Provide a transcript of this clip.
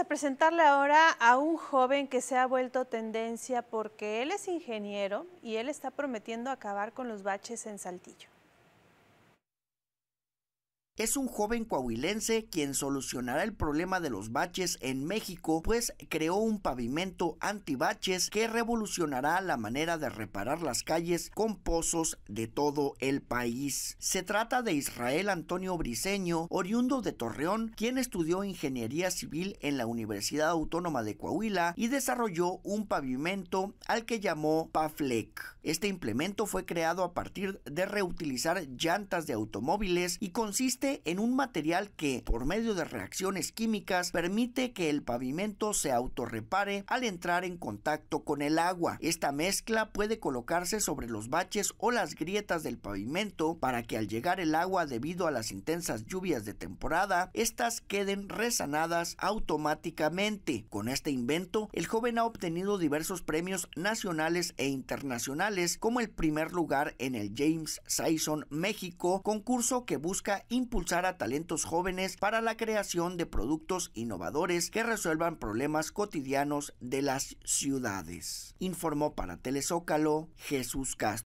a presentarle ahora a un joven que se ha vuelto tendencia porque él es ingeniero y él está prometiendo acabar con los baches en Saltillo. Es un joven coahuilense quien solucionará el problema de los baches en México, pues creó un pavimento antibaches que revolucionará la manera de reparar las calles con pozos de todo el país. Se trata de Israel Antonio Briseño, oriundo de Torreón, quien estudió ingeniería civil en la Universidad Autónoma de Coahuila y desarrolló un pavimento al que llamó PAFLEC. Este implemento fue creado a partir de reutilizar llantas de automóviles y consiste en un material que, por medio de reacciones químicas, permite que el pavimento se autorrepare al entrar en contacto con el agua. Esta mezcla puede colocarse sobre los baches o las grietas del pavimento para que al llegar el agua debido a las intensas lluvias de temporada, éstas queden resanadas automáticamente. Con este invento, el joven ha obtenido diversos premios nacionales e internacionales, como el primer lugar en el James Sison México, concurso que busca impulsar impulsar a talentos jóvenes para la creación de productos innovadores que resuelvan problemas cotidianos de las ciudades, informó para Telezócalo Jesús Castro.